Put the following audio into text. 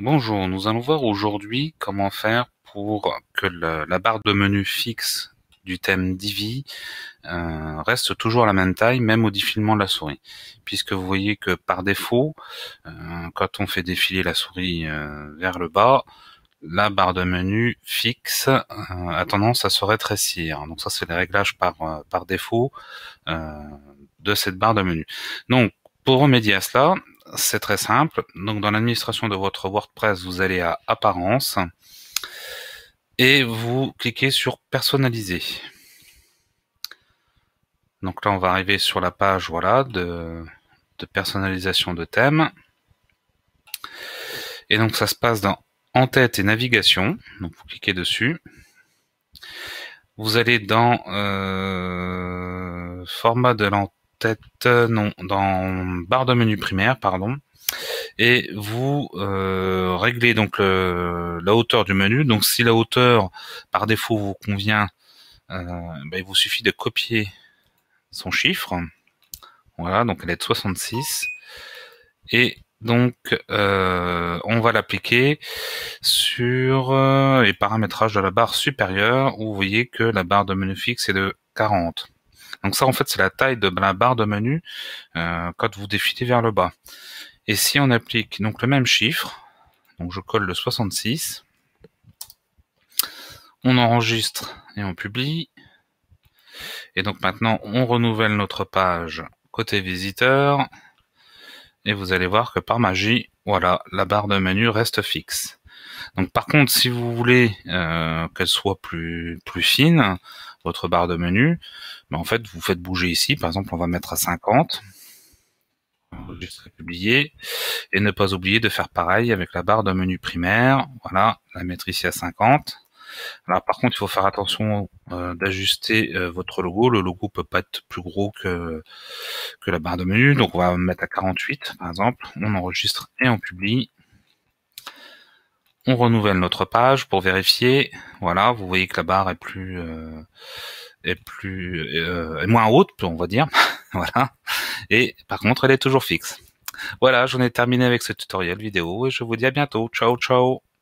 Bonjour, nous allons voir aujourd'hui comment faire pour que la barre de menu fixe du thème Divi euh, reste toujours à la même taille, même au défilement de la souris. Puisque vous voyez que par défaut, euh, quand on fait défiler la souris euh, vers le bas, la barre de menu fixe a tendance à se rétrécir. Donc ça, c'est les réglages par, par défaut de cette barre de menu. Donc, pour remédier à cela, c'est très simple. Donc, dans l'administration de votre WordPress, vous allez à Apparence et vous cliquez sur Personnaliser. Donc là, on va arriver sur la page voilà, de, personnalisation de thème. Et donc, ça se passe dans En-tête et Navigation. Donc, vous cliquez dessus. Vous allez dans euh, Format de l'entête euh, dans barre de menu primaire, pardon. Et vous euh, réglez donc la hauteur du menu. Donc si la hauteur par défaut vous convient, euh, ben, il vous suffit de copier son chiffre. Voilà, donc elle est de 66. Et donc on va l'appliquer sur les paramétrages de la barre supérieure où vous voyez que la barre de menu fixe est de 40. Donc ça, en fait, c'est la taille de la barre de menu euh, quand vous défilez vers le bas. Et si on applique donc le même chiffre, donc je colle le 66, on enregistre et on publie. Et donc maintenant, on renouvelle notre page côté visiteur. Et vous allez voir que par magie, voilà, la barre de menu reste fixe. Donc par contre, si vous voulez euh, qu'elle soit plus plus fine, votre barre de menu, mais en fait, vous faites bouger ici. Par exemple, on va mettre à 50. Enregistrer, euh, publier. Et ne pas oublier de faire pareil avec la barre de menu primaire. Voilà, la mettre ici à 50. Alors par contre, il faut faire attention euh, d'ajuster euh, votre logo. Le logo peut pas être plus gros que, que la barre de menu. Donc on va mettre à 48 par exemple. On enregistre et on publie. On renouvelle notre page pour vérifier. Voilà, vous voyez que la barre est plus euh, est plus euh, est moins haute, on va dire. voilà. Et par contre, elle est toujours fixe. Voilà, j'en ai terminé avec ce tutoriel vidéo et je vous dis à bientôt. Ciao, ciao.